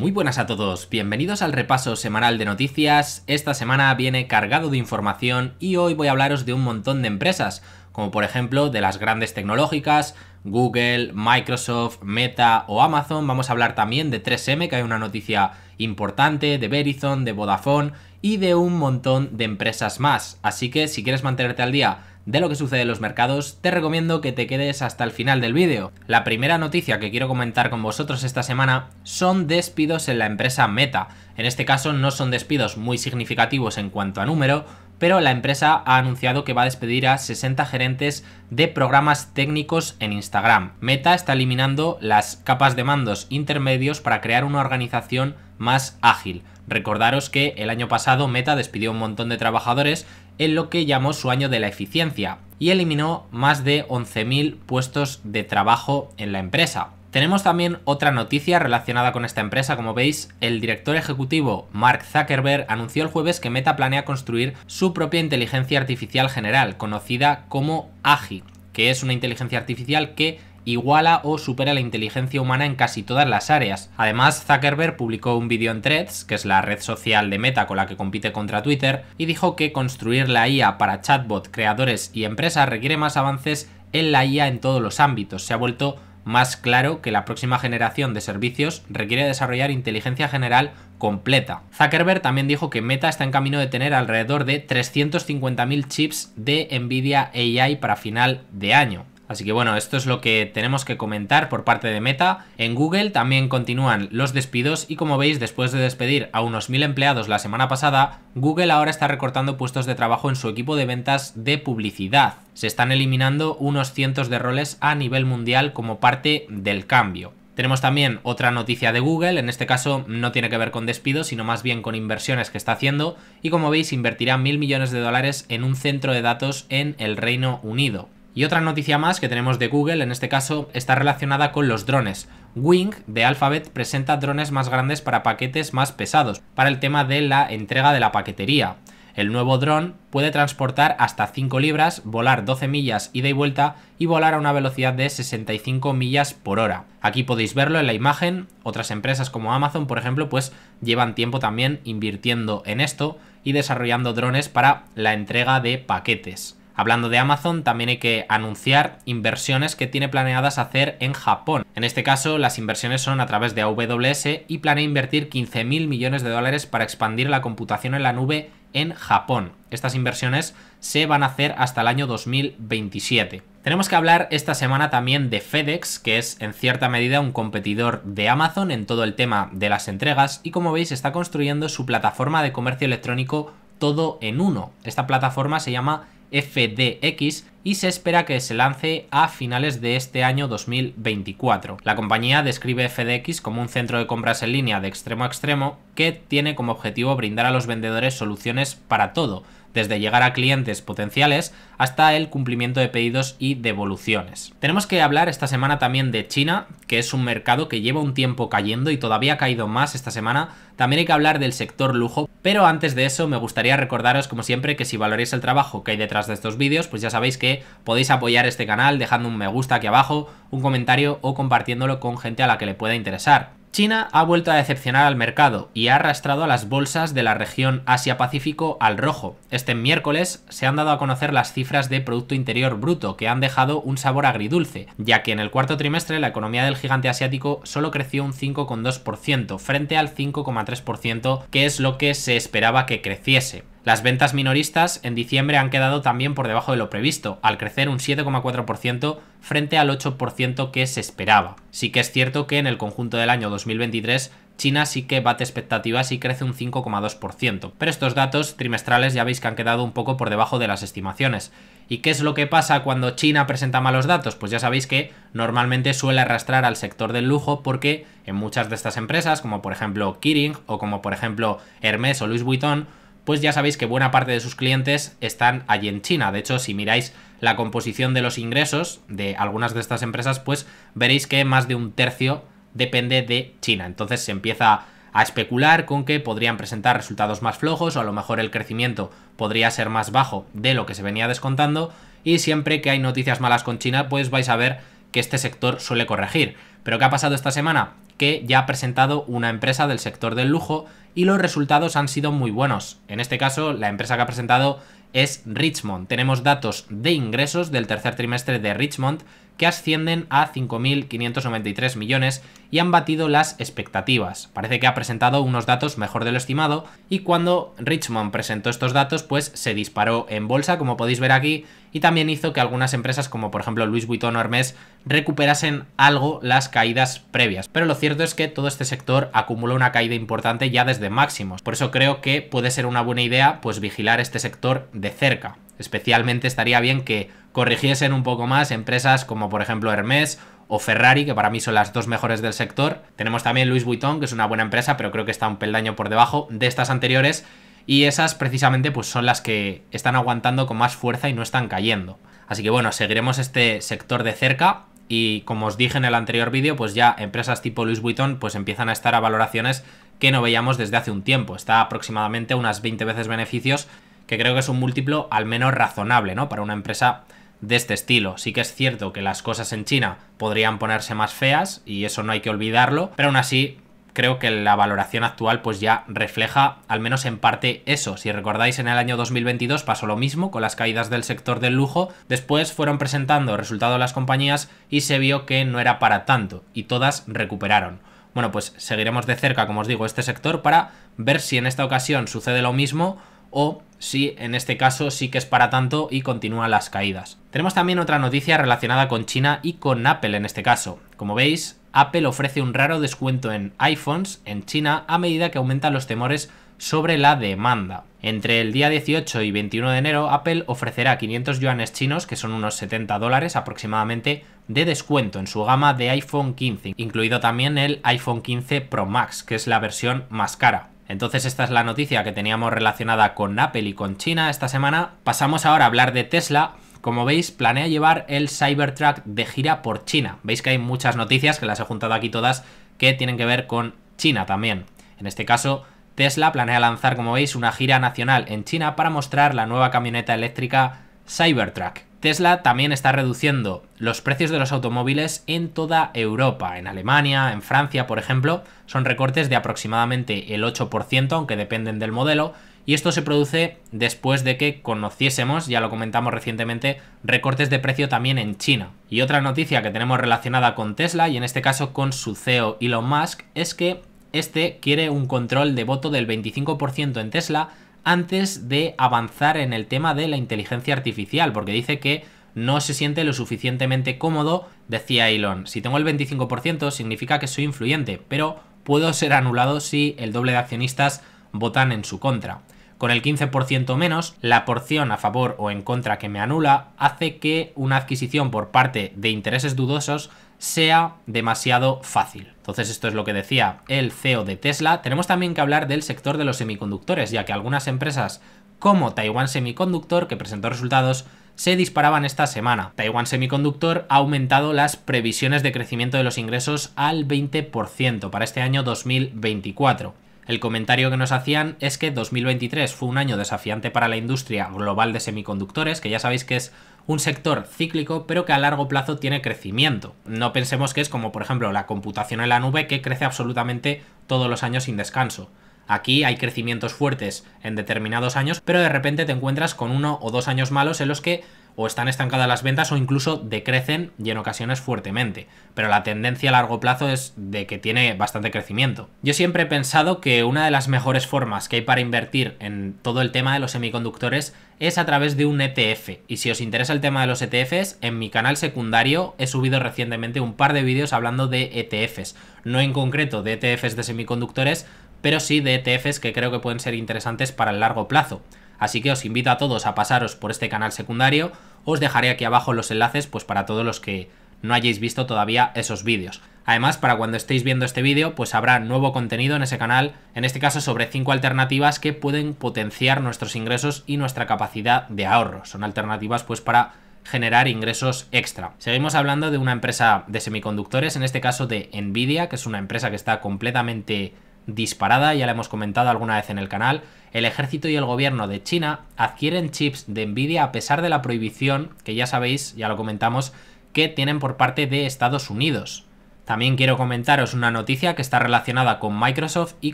Muy buenas a todos, bienvenidos al repaso semanal de noticias. Esta semana viene cargado de información y hoy voy a hablaros de un montón de empresas, como por ejemplo de las grandes tecnológicas, Google, Microsoft, Meta o Amazon. Vamos a hablar también de 3M, que hay una noticia importante, de Verizon, de Vodafone y de un montón de empresas más. Así que si quieres mantenerte al día de lo que sucede en los mercados, te recomiendo que te quedes hasta el final del vídeo. La primera noticia que quiero comentar con vosotros esta semana son despidos en la empresa Meta. En este caso no son despidos muy significativos en cuanto a número, pero la empresa ha anunciado que va a despedir a 60 gerentes de programas técnicos en Instagram. Meta está eliminando las capas de mandos intermedios para crear una organización más ágil. Recordaros que el año pasado Meta despidió un montón de trabajadores en lo que llamó su año de la eficiencia y eliminó más de 11.000 puestos de trabajo en la empresa. Tenemos también otra noticia relacionada con esta empresa, como veis, el director ejecutivo Mark Zuckerberg anunció el jueves que Meta planea construir su propia inteligencia artificial general, conocida como AGI, que es una inteligencia artificial que iguala o supera la inteligencia humana en casi todas las áreas. Además, Zuckerberg publicó un vídeo en Threads, que es la red social de Meta con la que compite contra Twitter, y dijo que construir la IA para chatbot, creadores y empresas requiere más avances en la IA en todos los ámbitos. Se ha vuelto más claro que la próxima generación de servicios requiere desarrollar inteligencia general completa. Zuckerberg también dijo que Meta está en camino de tener alrededor de 350.000 chips de Nvidia AI para final de año. Así que bueno, esto es lo que tenemos que comentar por parte de Meta. En Google también continúan los despidos y como veis, después de despedir a unos mil empleados la semana pasada, Google ahora está recortando puestos de trabajo en su equipo de ventas de publicidad. Se están eliminando unos cientos de roles a nivel mundial como parte del cambio. Tenemos también otra noticia de Google, en este caso no tiene que ver con despidos, sino más bien con inversiones que está haciendo y como veis invertirá mil millones de dólares en un centro de datos en el Reino Unido. Y otra noticia más que tenemos de Google, en este caso, está relacionada con los drones. Wing de Alphabet presenta drones más grandes para paquetes más pesados, para el tema de la entrega de la paquetería. El nuevo dron puede transportar hasta 5 libras, volar 12 millas ida y vuelta y volar a una velocidad de 65 millas por hora. Aquí podéis verlo en la imagen, otras empresas como Amazon, por ejemplo, pues llevan tiempo también invirtiendo en esto y desarrollando drones para la entrega de paquetes. Hablando de Amazon, también hay que anunciar inversiones que tiene planeadas hacer en Japón. En este caso, las inversiones son a través de AWS y planea invertir 15.000 millones de dólares para expandir la computación en la nube en Japón. Estas inversiones se van a hacer hasta el año 2027. Tenemos que hablar esta semana también de FedEx, que es en cierta medida un competidor de Amazon en todo el tema de las entregas y como veis está construyendo su plataforma de comercio electrónico todo en uno. Esta plataforma se llama FDX y se espera que se lance a finales de este año 2024. La compañía describe FDX como un centro de compras en línea de extremo a extremo que tiene como objetivo brindar a los vendedores soluciones para todo, desde llegar a clientes potenciales hasta el cumplimiento de pedidos y devoluciones. Tenemos que hablar esta semana también de China, que es un mercado que lleva un tiempo cayendo y todavía ha caído más esta semana. También hay que hablar del sector lujo, pero antes de eso me gustaría recordaros como siempre que si valoráis el trabajo que hay detrás de estos vídeos, pues ya sabéis que podéis apoyar este canal dejando un me gusta aquí abajo, un comentario o compartiéndolo con gente a la que le pueda interesar. China ha vuelto a decepcionar al mercado y ha arrastrado a las bolsas de la región Asia-Pacífico al rojo. Este miércoles se han dado a conocer las cifras de Producto Interior Bruto, que han dejado un sabor agridulce, ya que en el cuarto trimestre la economía del gigante asiático solo creció un 5,2%, frente al 5,3% que es lo que se esperaba que creciese. Las ventas minoristas en diciembre han quedado también por debajo de lo previsto, al crecer un 7,4% frente al 8% que se esperaba. Sí que es cierto que en el conjunto del año 2023 China sí que bate expectativas y crece un 5,2%, pero estos datos trimestrales ya veis que han quedado un poco por debajo de las estimaciones. ¿Y qué es lo que pasa cuando China presenta malos datos? Pues ya sabéis que normalmente suele arrastrar al sector del lujo porque en muchas de estas empresas, como por ejemplo Kiring o como por ejemplo Hermes o Louis Vuitton, pues ya sabéis que buena parte de sus clientes están allí en China. De hecho, si miráis la composición de los ingresos de algunas de estas empresas, pues veréis que más de un tercio depende de China. Entonces se empieza a especular con que podrían presentar resultados más flojos o a lo mejor el crecimiento podría ser más bajo de lo que se venía descontando y siempre que hay noticias malas con China pues vais a ver que este sector suele corregir. Pero ¿qué ha pasado esta semana? Que ya ha presentado una empresa del sector del lujo y los resultados han sido muy buenos. En este caso, la empresa que ha presentado es Richmond. Tenemos datos de ingresos del tercer trimestre de Richmond que ascienden a 5.593 millones y han batido las expectativas. Parece que ha presentado unos datos mejor de lo estimado y cuando Richmond presentó estos datos pues se disparó en bolsa como podéis ver aquí y también hizo que algunas empresas como por ejemplo Louis Vuitton o Hermes recuperasen algo las caídas previas. Pero lo cierto es que todo este sector acumuló una caída importante ya desde de máximos. Por eso creo que puede ser una buena idea pues vigilar este sector de cerca. Especialmente estaría bien que corrigiesen un poco más empresas como por ejemplo Hermes o Ferrari, que para mí son las dos mejores del sector. Tenemos también Louis Vuitton, que es una buena empresa, pero creo que está un peldaño por debajo de estas anteriores. Y esas precisamente pues son las que están aguantando con más fuerza y no están cayendo. Así que bueno, seguiremos este sector de cerca y como os dije en el anterior vídeo, pues ya empresas tipo Louis Vuitton pues empiezan a estar a valoraciones que no veíamos desde hace un tiempo. Está aproximadamente unas 20 veces beneficios, que creo que es un múltiplo al menos razonable, ¿no? Para una empresa de este estilo. Sí que es cierto que las cosas en China podrían ponerse más feas y eso no hay que olvidarlo, pero aún así creo que la valoración actual pues ya refleja al menos en parte eso. Si recordáis en el año 2022 pasó lo mismo con las caídas del sector del lujo, después fueron presentando resultados las compañías y se vio que no era para tanto y todas recuperaron. Bueno, pues seguiremos de cerca, como os digo, este sector para ver si en esta ocasión sucede lo mismo o si en este caso sí que es para tanto y continúan las caídas. Tenemos también otra noticia relacionada con China y con Apple en este caso. Como veis, Apple ofrece un raro descuento en iPhones en China a medida que aumentan los temores sobre la demanda. Entre el día 18 y 21 de enero, Apple ofrecerá 500 yuanes chinos, que son unos 70 dólares aproximadamente, de descuento en su gama de iPhone 15, incluido también el iPhone 15 Pro Max, que es la versión más cara. Entonces esta es la noticia que teníamos relacionada con Apple y con China esta semana. Pasamos ahora a hablar de Tesla, como veis, planea llevar el Cybertruck de gira por China. Veis que hay muchas noticias, que las he juntado aquí todas, que tienen que ver con China también. En este caso, Tesla planea lanzar, como veis, una gira nacional en China para mostrar la nueva camioneta eléctrica Cybertruck. Tesla también está reduciendo los precios de los automóviles en toda Europa, en Alemania, en Francia, por ejemplo, son recortes de aproximadamente el 8%, aunque dependen del modelo, y esto se produce después de que conociésemos, ya lo comentamos recientemente, recortes de precio también en China. Y otra noticia que tenemos relacionada con Tesla, y en este caso con su CEO Elon Musk, es que este quiere un control de voto del 25% en Tesla antes de avanzar en el tema de la inteligencia artificial, porque dice que no se siente lo suficientemente cómodo, decía Elon. Si tengo el 25% significa que soy influyente, pero puedo ser anulado si el doble de accionistas votan en su contra. Con el 15% menos, la porción a favor o en contra que me anula hace que una adquisición por parte de intereses dudosos sea demasiado fácil. Entonces esto es lo que decía el CEO de Tesla. Tenemos también que hablar del sector de los semiconductores, ya que algunas empresas como Taiwan Semiconductor, que presentó resultados, se disparaban esta semana. Taiwan Semiconductor ha aumentado las previsiones de crecimiento de los ingresos al 20% para este año 2024. El comentario que nos hacían es que 2023 fue un año desafiante para la industria global de semiconductores, que ya sabéis que es un sector cíclico, pero que a largo plazo tiene crecimiento. No pensemos que es como, por ejemplo, la computación en la nube, que crece absolutamente todos los años sin descanso. Aquí hay crecimientos fuertes en determinados años, pero de repente te encuentras con uno o dos años malos en los que o están estancadas las ventas o incluso decrecen y en ocasiones fuertemente, pero la tendencia a largo plazo es de que tiene bastante crecimiento. Yo siempre he pensado que una de las mejores formas que hay para invertir en todo el tema de los semiconductores es a través de un ETF. Y si os interesa el tema de los ETFs, en mi canal secundario he subido recientemente un par de vídeos hablando de ETFs. No en concreto de ETFs de semiconductores, pero sí de ETFs que creo que pueden ser interesantes para el largo plazo. Así que os invito a todos a pasaros por este canal secundario, os dejaré aquí abajo los enlaces pues para todos los que no hayáis visto todavía esos vídeos. Además, para cuando estéis viendo este vídeo, pues habrá nuevo contenido en ese canal, en este caso sobre 5 alternativas que pueden potenciar nuestros ingresos y nuestra capacidad de ahorro. Son alternativas pues para generar ingresos extra. Seguimos hablando de una empresa de semiconductores, en este caso de Nvidia, que es una empresa que está completamente disparada, ya la hemos comentado alguna vez en el canal, el ejército y el gobierno de China adquieren chips de Nvidia a pesar de la prohibición, que ya sabéis, ya lo comentamos, que tienen por parte de Estados Unidos. También quiero comentaros una noticia que está relacionada con Microsoft y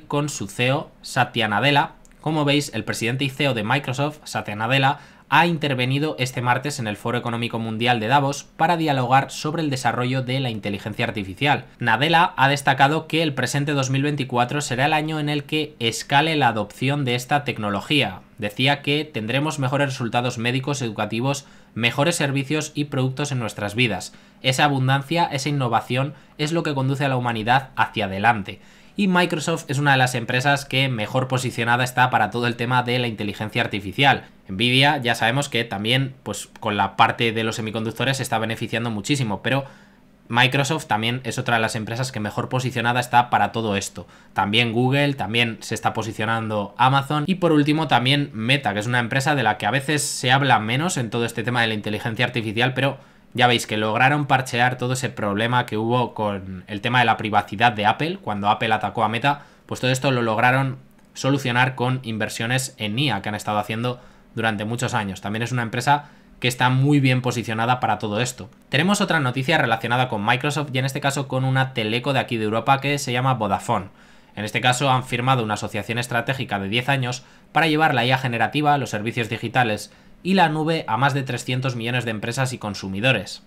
con su CEO, Satya Nadella. Como veis, el presidente y CEO de Microsoft, Satya Nadella, ha intervenido este martes en el Foro Económico Mundial de Davos para dialogar sobre el desarrollo de la inteligencia artificial. Nadella ha destacado que el presente 2024 será el año en el que escale la adopción de esta tecnología. Decía que tendremos mejores resultados médicos, educativos, mejores servicios y productos en nuestras vidas. Esa abundancia, esa innovación es lo que conduce a la humanidad hacia adelante y Microsoft es una de las empresas que mejor posicionada está para todo el tema de la inteligencia artificial. Nvidia ya sabemos que también pues con la parte de los semiconductores se está beneficiando muchísimo, pero Microsoft también es otra de las empresas que mejor posicionada está para todo esto. También Google, también se está posicionando Amazon y por último también Meta, que es una empresa de la que a veces se habla menos en todo este tema de la inteligencia artificial, pero ya veis que lograron parchear todo ese problema que hubo con el tema de la privacidad de Apple, cuando Apple atacó a Meta, pues todo esto lo lograron solucionar con inversiones en IA que han estado haciendo durante muchos años. También es una empresa que está muy bien posicionada para todo esto. Tenemos otra noticia relacionada con Microsoft y en este caso con una teleco de aquí de Europa que se llama Vodafone. En este caso han firmado una asociación estratégica de 10 años para llevar la IA generativa, los servicios digitales y la nube a más de 300 millones de empresas y consumidores.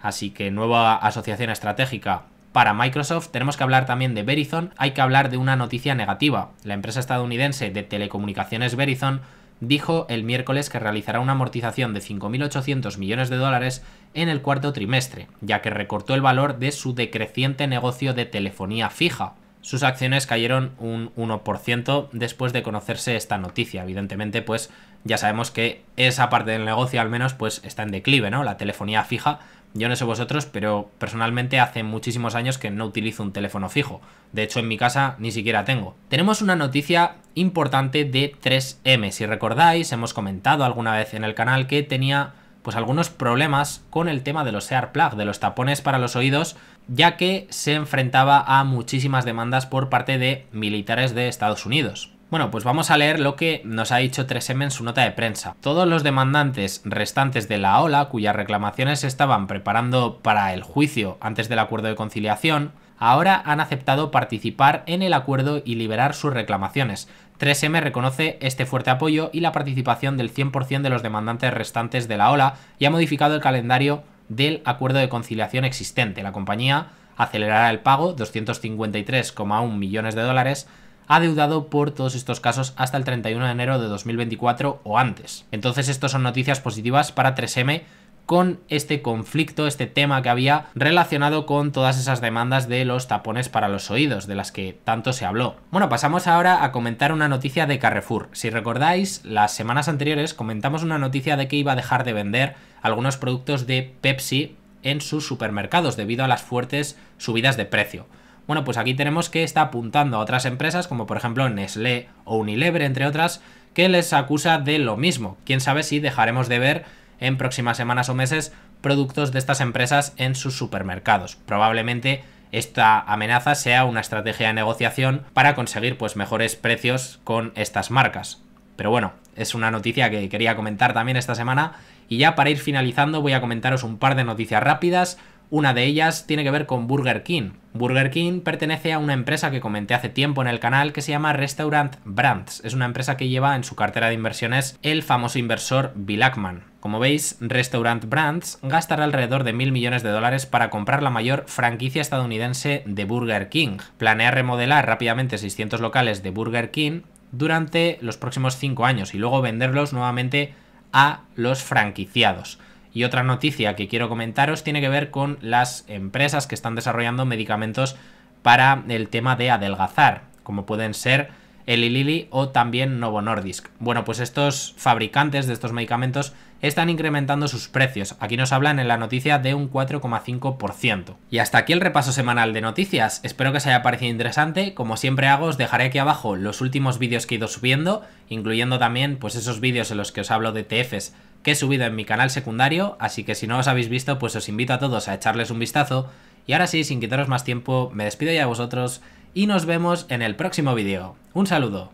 Así que nueva asociación estratégica para Microsoft tenemos que hablar también de Verizon, hay que hablar de una noticia negativa. La empresa estadounidense de telecomunicaciones Verizon dijo el miércoles que realizará una amortización de 5.800 millones de dólares en el cuarto trimestre, ya que recortó el valor de su decreciente negocio de telefonía fija. Sus acciones cayeron un 1% después de conocerse esta noticia. Evidentemente, pues ya sabemos que esa parte del negocio al menos pues está en declive, ¿no? La telefonía fija. Yo no sé vosotros, pero personalmente hace muchísimos años que no utilizo un teléfono fijo. De hecho, en mi casa ni siquiera tengo. Tenemos una noticia importante de 3M. Si recordáis, hemos comentado alguna vez en el canal que tenía pues algunos problemas con el tema de los Plug, de los tapones para los oídos, ya que se enfrentaba a muchísimas demandas por parte de militares de Estados Unidos. Bueno, pues vamos a leer lo que nos ha dicho 3M en su nota de prensa. Todos los demandantes restantes de la ola, cuyas reclamaciones se estaban preparando para el juicio antes del acuerdo de conciliación, ahora han aceptado participar en el acuerdo y liberar sus reclamaciones. 3M reconoce este fuerte apoyo y la participación del 100% de los demandantes restantes de la ola y ha modificado el calendario del acuerdo de conciliación existente. La compañía acelerará el pago, 253,1 millones de dólares, adeudado por todos estos casos hasta el 31 de enero de 2024 o antes. Entonces, estas son noticias positivas para 3M con este conflicto, este tema que había relacionado con todas esas demandas de los tapones para los oídos, de las que tanto se habló. Bueno, pasamos ahora a comentar una noticia de Carrefour. Si recordáis, las semanas anteriores comentamos una noticia de que iba a dejar de vender algunos productos de Pepsi en sus supermercados debido a las fuertes subidas de precio. Bueno, pues aquí tenemos que está apuntando a otras empresas, como por ejemplo Nestlé o Unilever, entre otras, que les acusa de lo mismo. Quién sabe si dejaremos de ver en próximas semanas o meses productos de estas empresas en sus supermercados. Probablemente esta amenaza sea una estrategia de negociación para conseguir pues mejores precios con estas marcas. Pero bueno, es una noticia que quería comentar también esta semana y ya para ir finalizando voy a comentaros un par de noticias rápidas. Una de ellas tiene que ver con Burger King. Burger King pertenece a una empresa que comenté hace tiempo en el canal que se llama Restaurant Brands. Es una empresa que lleva en su cartera de inversiones el famoso inversor Bill Ackman. Como veis, Restaurant Brands gastará alrededor de mil millones de dólares para comprar la mayor franquicia estadounidense de Burger King. Planea remodelar rápidamente 600 locales de Burger King durante los próximos 5 años y luego venderlos nuevamente a los franquiciados. Y otra noticia que quiero comentaros tiene que ver con las empresas que están desarrollando medicamentos para el tema de adelgazar, como pueden ser Elilili o también Novo Nordisk. Bueno, pues estos fabricantes de estos medicamentos están incrementando sus precios. Aquí nos hablan en la noticia de un 4,5%. Y hasta aquí el repaso semanal de noticias. Espero que os haya parecido interesante. Como siempre hago, os dejaré aquí abajo los últimos vídeos que he ido subiendo, incluyendo también pues esos vídeos en los que os hablo de e TFs que he subido en mi canal secundario, así que si no os habéis visto, pues os invito a todos a echarles un vistazo. Y ahora sí, sin quitaros más tiempo, me despido ya de vosotros y nos vemos en el próximo vídeo. ¡Un saludo!